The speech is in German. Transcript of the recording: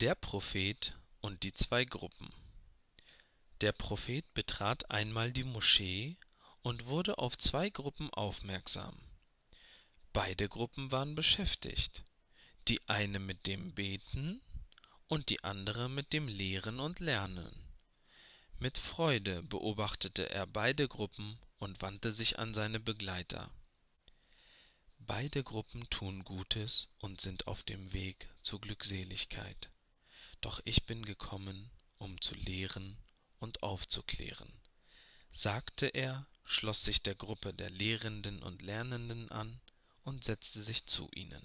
Der Prophet und die zwei Gruppen Der Prophet betrat einmal die Moschee und wurde auf zwei Gruppen aufmerksam. Beide Gruppen waren beschäftigt, die eine mit dem Beten und die andere mit dem Lehren und Lernen. Mit Freude beobachtete er beide Gruppen und wandte sich an seine Begleiter. Beide Gruppen tun Gutes und sind auf dem Weg zur Glückseligkeit. Doch ich bin gekommen, um zu lehren und aufzuklären. Sagte er, schloss sich der Gruppe der Lehrenden und Lernenden an und setzte sich zu ihnen